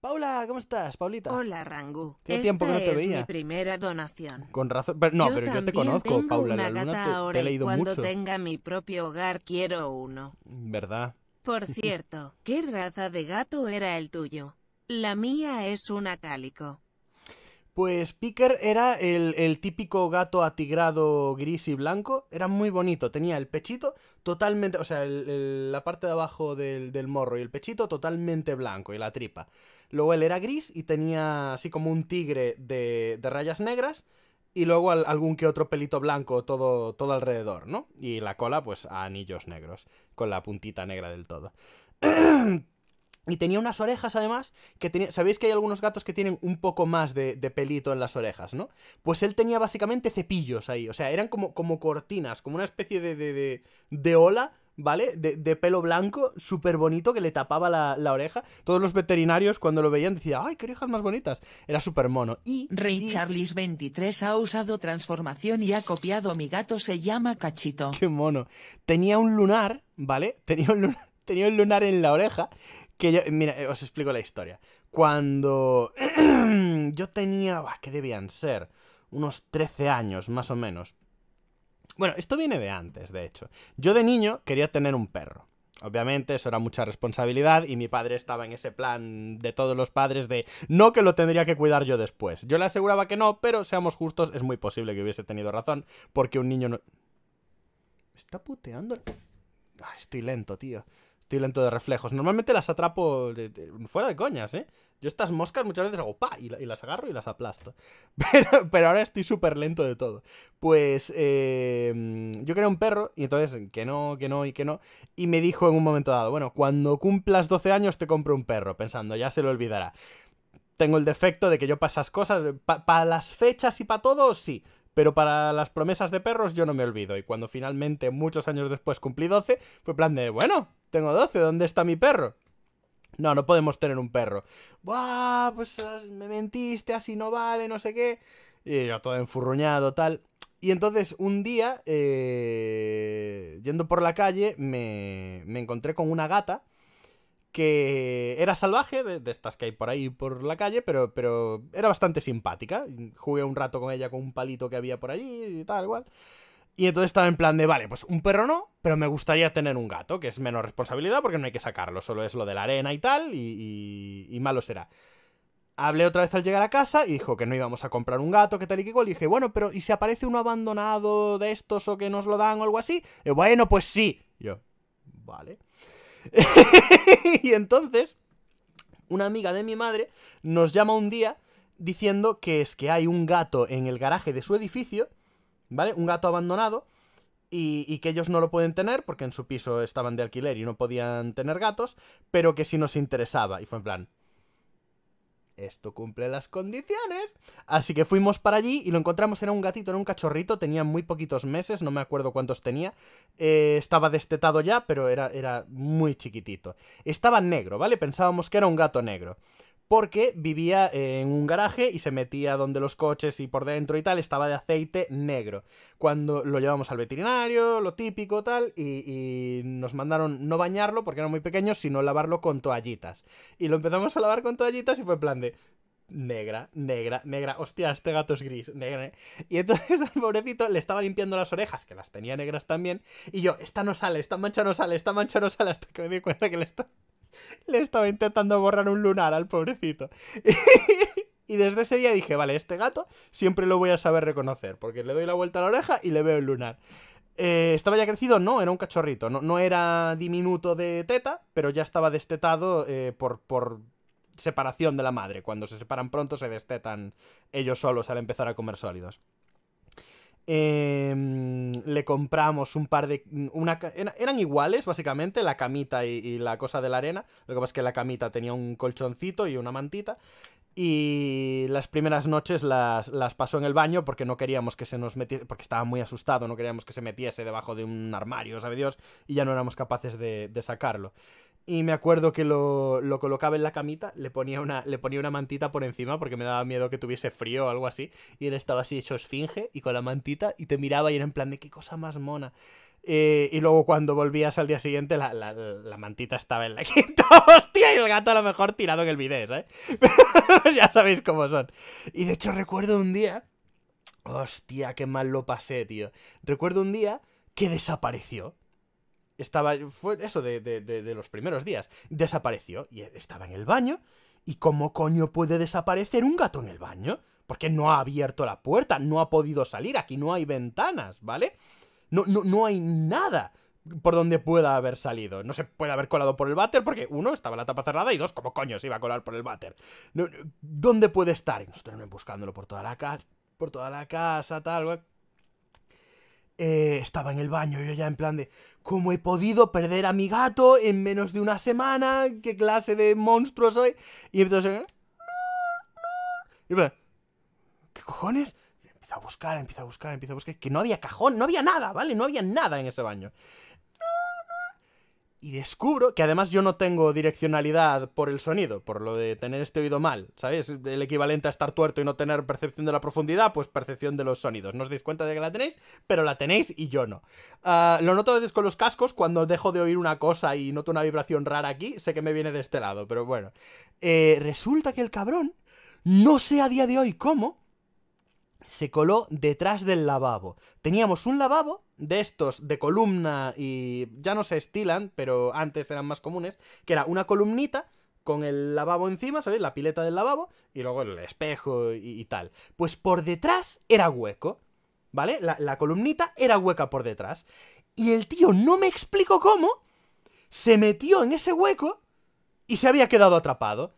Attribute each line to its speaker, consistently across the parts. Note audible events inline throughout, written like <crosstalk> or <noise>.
Speaker 1: Paula, ¿cómo estás? Paulita. Hola, Rangu. Qué tiempo que no te este es mi primera donación. Con razón. no, pero yo te conozco, Paula. Una te, ahora he leído cuando tenga mi propio hogar quiero uno. ¿Verdad? Por <laughs> cierto, ¿qué raza de gato era el tuyo? La mía es un cálico. Pues Picker era el, típico gato atigrado gris y blanco. Era muy bonito. Tenía el pechito totalmente. O sea, la parte de abajo del, morro y el pechito totalmente blanco y la tripa. Luego él era gris y tenía así como un tigre de, rayas negras. Y luego algún que otro pelito blanco todo, todo alrededor, ¿no? Y la cola, pues a anillos negros. Con la puntita negra del todo. <clears throat> Y tenía unas orejas además que tenía... Sabéis que hay algunos gatos que tienen un poco más de, pelito en las orejas, ¿no? Pues él tenía básicamente cepillos ahí. O sea, eran como, como cortinas, como una especie de, de, de, ola, ¿vale? De, pelo blanco, súper bonito, que le tapaba la, oreja. Todos los veterinarios cuando lo veían decían, ¡ay, qué orejas más bonitas! Era súper mono. Y... Rey Charles 23 ha usado transformación y ha copiado mi gato, se llama Cachito. ¡Qué mono! Tenía un lunar, ¿vale? Tenía un <laughs> tenía un lunar en la oreja que yo, mira, eh, os explico la historia. Cuando <clears throat> yo tenía, ¿qué debían ser? Unos 13 años, más o menos. Bueno, esto viene de antes, de hecho. Yo de niño quería tener un perro. Obviamente, eso era mucha responsabilidad y mi padre estaba en ese plan de todos los padres de no que lo tendría que cuidar yo después. Yo le aseguraba que no, pero seamos justos, es muy posible que hubiese tenido razón, porque un niño no... está puteando? Ah, estoy lento, tío. Estoy lento de reflejos. Normalmente las atrapo fuera de coñas, ¿eh? Yo estas moscas muchas veces hago pa y, las agarro y las aplasto. <laughs> Pero, pero ahora estoy súper lento de todo. Pues em, yo quería un perro y entonces que no, que no y que no. Y me dijo en un momento dado, bueno, cuando cumplas 12 años te compro un perro, pensando, ya se lo olvidará tengo el defecto de que yo para cosas, para las fechas y para todo, sí. Pero para las promesas de perros yo no me olvido. Y cuando finalmente, muchos años después, cumplí 12, fue plan de, bueno, tengo 12, ¿dónde está mi perro? No, no podemos tener un perro. ¡Buah! Pues me mentiste, así no vale, no sé qué. Y yo todo enfurruñado, tal. Y entonces un día, eh, yendo por la calle, me, me encontré con una gata que era salvaje, de, estas que hay por ahí por la calle, pero, pero era bastante simpática. Jugué un rato con ella con un palito que había por allí y tal, igual. Y entonces estaba en plan de, vale, pues un perro no, pero me gustaría tener un gato, que es menos responsabilidad porque no hay que sacarlo, solo es lo de la arena y tal, y, malo será. Hablé otra vez al llegar a casa y dijo que no íbamos a comprar un gato, que tal y que gol Y dije, bueno, pero ¿y si aparece uno abandonado de estos o que nos lo dan o algo así? Y, eh, bueno, pues sí. yo, vale. <laughs> y entonces, una amiga de mi madre nos llama un día diciendo que es que hay un gato en el garaje de su edificio, ¿vale? Un gato abandonado. Y, que ellos no lo pueden tener porque en su piso estaban de alquiler y no podían tener gatos, pero que si nos interesaba. Y fue en plan, esto cumple las condiciones. Así que fuimos para allí y lo encontramos, era un gatito, era un cachorrito, tenía muy poquitos meses, no me acuerdo cuántos tenía. Eh, estaba destetado ya, pero era, era muy chiquitito. Estaba negro, ¿vale? Pensábamos que era un gato negro porque vivía en un garaje y se metía donde los coches y por dentro y tal, estaba de aceite negro. Cuando lo llevamos al veterinario, lo típico, tal, y, nos mandaron no bañarlo porque era muy pequeño, sino lavarlo con toallitas. Y lo empezamos a lavar con toallitas y fue en plan de negra, negra, negra. Hostia, este gato es gris, negra. ¿eh? Y entonces <laughs> al pobrecito le estaba limpiando las orejas, que las tenía negras también. Y yo, esta no sale, esta mancha no sale, esta mancha no sale, hasta que me di cuenta que le está <laughs> le estaba intentando borrar un lunar al pobrecito. <laughs> y desde ese día dije, vale, este gato siempre lo voy a saber reconocer, porque le doy la vuelta a la oreja y le veo el lunar. Eh, ¿Estaba ya crecido? No, era un cachorrito. No, era diminuto de teta, pero ya estaba destetado eh, por, por separación de la madre. Cuando se separan pronto se destetan ellos solos al empezar a comer sólidos. Em, le compramos un par de. Una, eran iguales, básicamente, la camita y, la cosa de la arena. Lo que pasa es que la camita tenía un colchoncito y una mantita. Y las primeras noches las, pasó en el baño porque no queríamos que se nos metiese. Porque estaba muy asustado, no queríamos que se metiese debajo de un armario, sabe Dios, y ya no éramos capaces de, de sacarlo. Y me acuerdo que lo, colocaba en la camita, le ponía, una, le ponía una mantita por encima porque me daba miedo que tuviese frío o algo así. Y él estaba así hecho esfinge y con la mantita y te miraba y era en plan de qué cosa más mona. Eh, y luego cuando volvías al día siguiente la, mantita estaba en la <laughs> quinta hostia y el gato a lo mejor tirado en el bidet, ¿eh? <laughs> ya sabéis cómo son. Y de hecho recuerdo un día... Hostia, qué mal lo pasé, tío. Recuerdo un día que desapareció estaba, fue eso de, los primeros días, desapareció y estaba en el baño. ¿Y cómo coño puede desaparecer un gato en el baño? Porque no ha abierto la puerta, no ha podido salir, aquí no hay ventanas, ¿vale? No, no, hay nada por donde pueda haber salido. No se puede haber colado por el váter porque, uno, estaba la tapa cerrada y dos, ¿cómo coño se iba a colar por el váter? ¿Dónde puede estar? Y nosotros buscándolo por toda la casa, por toda la casa, tal, eh, estaba en el baño, yo ya en plan de, ¿cómo he podido perder a mi gato en menos de una semana? ¿Qué clase de monstruo soy? Y entonces... Y plan, ¿qué cojones? Empieza a buscar, empieza a buscar, empieza a buscar. Que no había cajón, no había nada, ¿vale? No había nada en ese baño y descubro que además yo no tengo direccionalidad por el sonido, por lo de tener este oído mal, sabes El equivalente a estar tuerto y no tener percepción de la profundidad, pues percepción de los sonidos. No os dais cuenta de que la tenéis, pero la tenéis y yo no. Ah, lo noto a veces con los cascos, cuando dejo de oír una cosa y noto una vibración rara aquí, sé que me viene de este lado, pero bueno. Eh, resulta que el cabrón, no sé a día de hoy cómo, se coló detrás del lavabo. Teníamos un lavabo de estos de columna y ya no se estilan, pero antes eran más comunes, que era una columnita con el lavabo encima, ¿sabéis? La pileta del lavabo y luego el espejo y, tal. Pues por detrás era hueco, ¿vale? La, la columnita era hueca por detrás. Y el tío, no me explico cómo, se metió en ese hueco y se había quedado atrapado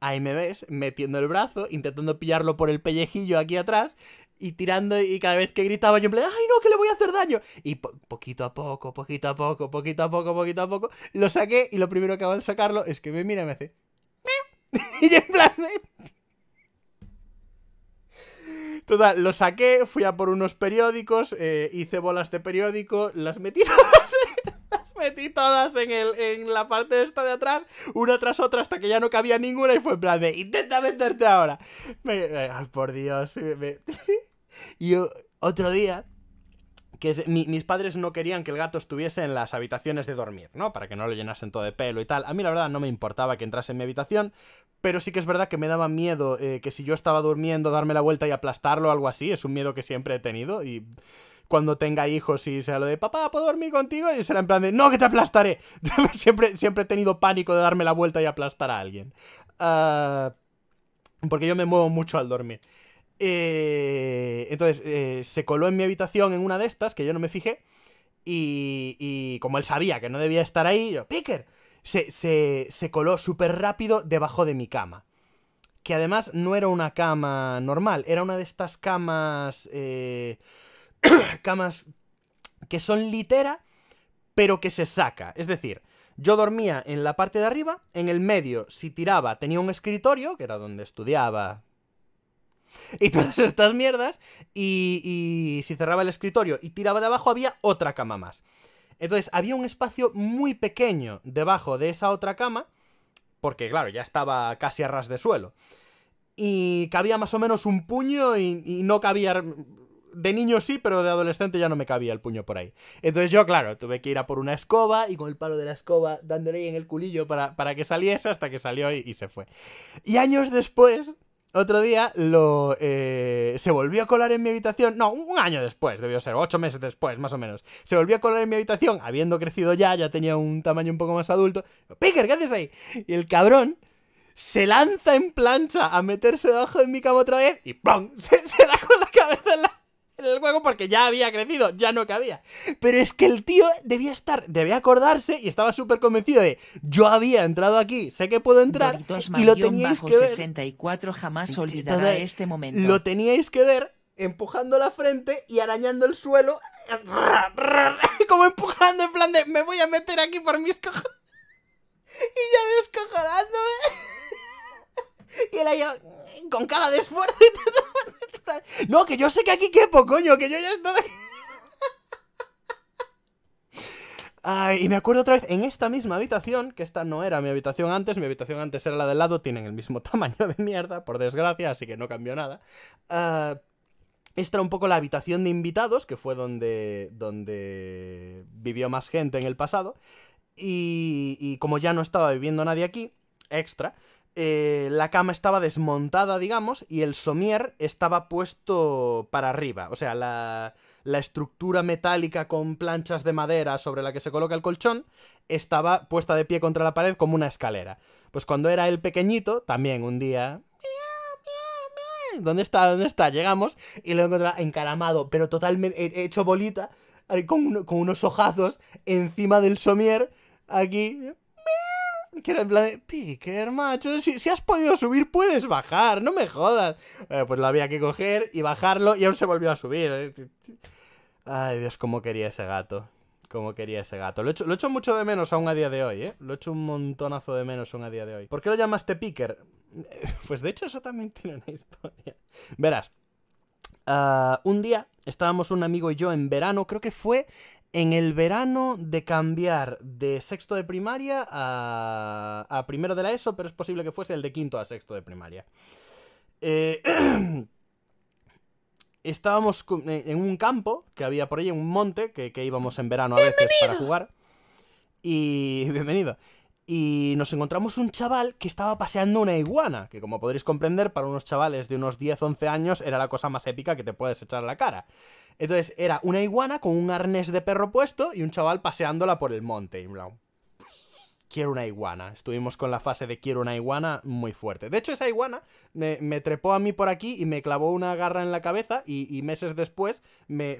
Speaker 1: ahí me ves metiendo el brazo, intentando pillarlo por el pellejillo aquí atrás y tirando y cada vez que gritaba yo en plan, ay no, que le voy a hacer daño. Y poquito a poco, poquito a poco, poquito a poco, poquito a poco, lo saqué y lo primero que hago al sacarlo es que me mira y me hace... <laughs> y yo en plan... Eh". Total, lo saqué, fui a por unos periódicos, eh, hice bolas de periódico, las metí <laughs> metí todas en, el, en la parte esta de atrás, una tras otra, hasta que ya no cabía ninguna y fue en plan de, intenta meterte ahora. Eh, por Dios. <laughs> y otro día, que mis padres no querían que el gato estuviese en las habitaciones de dormir, ¿no? Para que no lo llenasen todo de pelo y tal. A mí la verdad no me importaba que entrase en mi habitación, pero sí que es verdad que me daba miedo eh, que si yo estaba durmiendo darme la vuelta y aplastarlo o algo así. Es un miedo que siempre he tenido y cuando tenga hijos y sea lo de papá, ¿puedo dormir contigo? Y será en plan de no, que te aplastaré. <laughs> siempre, siempre he tenido pánico de darme la vuelta y aplastar a alguien. Ah, porque yo me muevo mucho al dormir. Eh, entonces eh, se coló en mi habitación en una de estas, que yo no me fijé. Y, como él sabía que no debía estar ahí, yo, Picker, se, se, se coló súper rápido debajo de mi cama que además no era una cama normal, era una de estas camas eh, camas que son litera, pero que se saca. Es decir, yo dormía en la parte de arriba, en el medio, si tiraba, tenía un escritorio, que era donde estudiaba, y <laughs> todas estas mierdas. Y, si cerraba el escritorio y tiraba de abajo, había otra cama más. Entonces, había un espacio muy pequeño debajo de esa otra cama, porque claro, ya estaba casi a ras de suelo. Y cabía más o menos un puño y no cabía de niño sí, pero de adolescente ya no me cabía el puño por ahí. Entonces yo, claro, tuve que ir a por una escoba y con el palo de la escoba dándole en el culillo para, para que saliese hasta que salió y, se fue. Y años después, otro día, lo eh, se volvió a colar en mi habitación. No, un, año después, debió ser, ocho meses después, más o menos. Se volvió a colar en mi habitación, habiendo crecido ya, ya tenía un tamaño un poco más adulto. Picker, ¿qué haces ahí? Y el cabrón se lanza en plancha a meterse debajo de mi cama otra vez y ¡pum! <laughs> Se, da con la cabeza la en el juego porque ya había crecido, ya no cabía. Pero es que el tío debía estar, debía acordarse y estaba súper convencido de yo había entrado aquí, sé que puedo entrar y lo teníais que ver. 64 jamás olvidará este momento. Lo teníais que ver empujando la frente y arañando el suelo, <laughs> como empujando en plan de me voy a meter aquí por mis cojones y ya descojonándome. <laughs> Y él ahí con cara de esfuerzo y todo no, que yo sé que aquí quepo, coño, que yo ya estoy. <laughs> Ay, y me acuerdo otra vez, en esta misma habitación, que esta no era mi habitación antes, mi habitación antes era la del lado, tienen el mismo <laughs> tamaño de mierda, por desgracia, así que no cambió nada. Ah, esta era un poco la habitación de invitados, que fue donde, donde vivió más gente en el pasado. Y, y como ya no estaba viviendo nadie aquí, extra, eh, la cama estaba desmontada, digamos, y el somier estaba puesto para arriba. O sea, la, estructura metálica con planchas de madera sobre la que se coloca el colchón estaba puesta de pie contra la pared como una escalera. Pues cuando era el pequeñito, también un día, ¿dónde está? ¿Dónde está? Llegamos y lo encontraba encaramado, pero totalmente hecho bolita, eh, con, unos ojazos encima del somier, aquí, que era en plan de, Picker, macho, si, has podido subir, puedes bajar, no me jodas. Eh, pues lo había que coger y bajarlo y aún se volvió a subir. Ay, Dios, cómo quería ese gato. Cómo quería ese gato. Lo echo, lo mucho de menos aún a día de hoy, ¿eh? Lo hecho un montonazo de menos aún a día de hoy. ¿Por qué lo llamaste Picker? <laughs> Pues de hecho eso también tiene una historia. Verás, ah, un día estábamos un amigo y yo en verano, creo que fue en el verano de cambiar de sexto de primaria a, primero de la ESO, pero es posible que fuese el de quinto a sexto de primaria. Eh, <clears throat> estábamos en un campo que había por ahí, en un monte, que, íbamos en verano a veces para jugar. Y <laughs> bienvenido y nos encontramos un chaval que estaba paseando una iguana, que como podréis comprender, para unos chavales de unos 10-11 años era la cosa más épica que te puedes echar a la cara. Entonces era una iguana con un arnés de perro puesto y un chaval paseándola por el monte. Y quiero una iguana. Estuvimos con la fase de quiero una iguana muy fuerte. De hecho, esa iguana me, trepó a mí por aquí y me clavó una garra en la cabeza y, meses después me,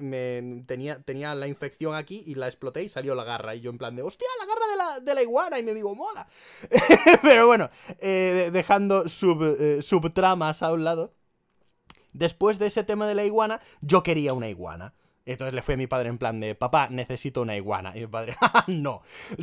Speaker 1: tenía, tenía, la infección aquí y la exploté y salió la garra. Y yo en plan de, hostia, la garra de la, iguana y me digo, mola. <laughs> Pero bueno, eh, dejando sub, eh, subtramas a un lado. Después de ese tema de la iguana, yo quería una iguana. Entonces le fue a mi padre en plan de, papá, necesito una iguana. Y mi padre, <laughs> ¡Ah, no. <laughs>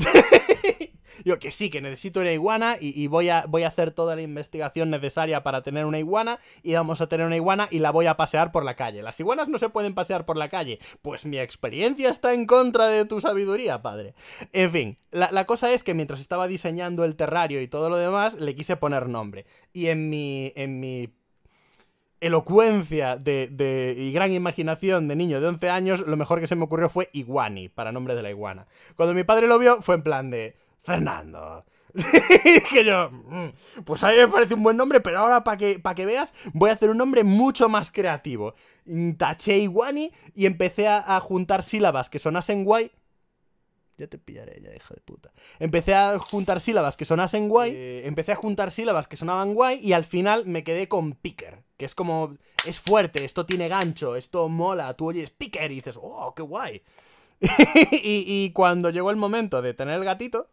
Speaker 1: Yo que sí, que necesito una iguana y, voy, a, hacer toda la investigación necesaria para tener una iguana y vamos a tener una iguana y la voy a pasear por la calle. Las iguanas no se pueden pasear por la calle. Pues mi experiencia está en contra de tu sabiduría, padre. En fin, la, cosa es que mientras estaba diseñando el terrario y todo lo demás, le quise poner nombre. Y en mi... En mi elocuencia de, de, y gran imaginación de niño de 11 años, lo mejor que se me ocurrió fue Iguani, para nombre de la iguana. Cuando mi padre lo vio, fue en plan de... Fernando. que <laughs> yo, mm, pues ahí me parece un buen nombre, pero ahora para que, que veas, voy a hacer un nombre mucho más creativo. Taché Iguani y empecé a, juntar sílabas que sonasen guay. Ya te pillaré, ya hija de puta. Empecé a juntar sílabas que sonasen guay. Eh. empecé a juntar sílabas que sonaban guay. Y al final me quedé con picker. Que es como. Es fuerte, esto tiene gancho, esto mola. Tú oyes picker y dices, oh, qué guay. <laughs> y cuando llegó el momento de tener el gatito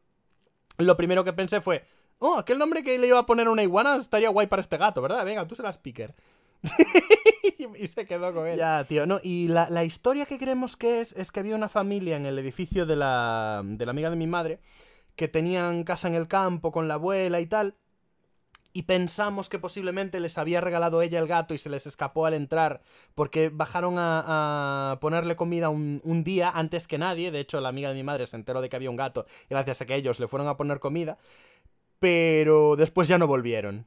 Speaker 1: lo primero que pensé fue, oh, aquel nombre que le iba a poner una iguana estaría guay para este gato, ¿verdad? Venga, tú serás Picker. <laughs> y se quedó con él. Ya, tío. No, y la, historia que creemos que es es que había una familia en el edificio de la, de la amiga de mi madre que tenían casa en el campo con la abuela y tal y pensamos que posiblemente les había regalado ella el gato y se les escapó al entrar porque bajaron a, ponerle comida un, día antes que nadie. De hecho, la amiga de mi madre se enteró de que había un gato gracias a que ellos le fueron a poner comida, pero después ya no volvieron.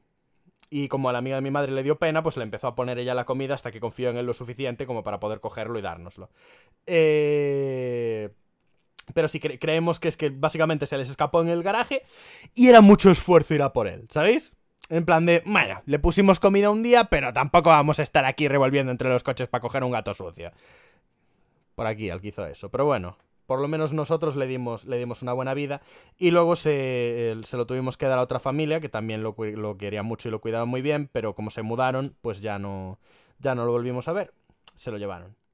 Speaker 1: Y como a la amiga de mi madre le dio pena, pues le empezó a poner ella la comida hasta que confió en él lo suficiente como para poder cogerlo y dárnoslo. Eh, pero sí creemos que es que básicamente se les escapó en el garaje y era mucho esfuerzo ir a por él, ¿sabéis? En plan de, bueno, le pusimos comida un día, pero tampoco vamos a estar aquí revolviendo entre los coches para coger un gato sucio. Por aquí, al eso. Pero bueno, por lo menos nosotros le dimos, le dimos una buena vida y luego se, se, lo tuvimos que dar a otra familia que también lo, lo quería mucho y lo cuidaba muy bien, pero como se mudaron, pues ya no, ya no lo volvimos a ver, se lo llevaron.